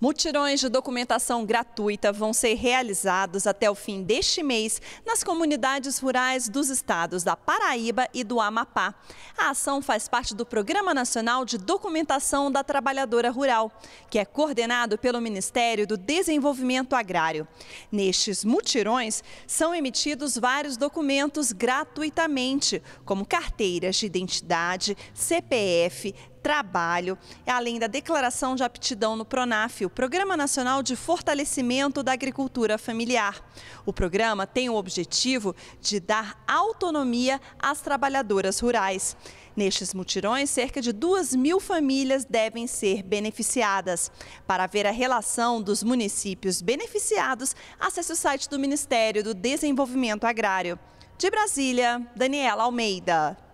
Mutirões de documentação gratuita vão ser realizados até o fim deste mês nas comunidades rurais dos estados da Paraíba e do Amapá. A ação faz parte do Programa Nacional de Documentação da Trabalhadora Rural, que é coordenado pelo Ministério do Desenvolvimento Agrário. Nestes mutirões são emitidos vários documentos gratuitamente, como carteiras de identidade, CPF, trabalho, além da declaração de aptidão no PRONAF, o Programa Nacional de Fortalecimento da Agricultura Familiar. O programa tem o objetivo de dar autonomia às trabalhadoras rurais. Nestes mutirões, cerca de 2 mil famílias devem ser beneficiadas. Para ver a relação dos municípios beneficiados, acesse o site do Ministério do Desenvolvimento Agrário. De Brasília, Daniela Almeida.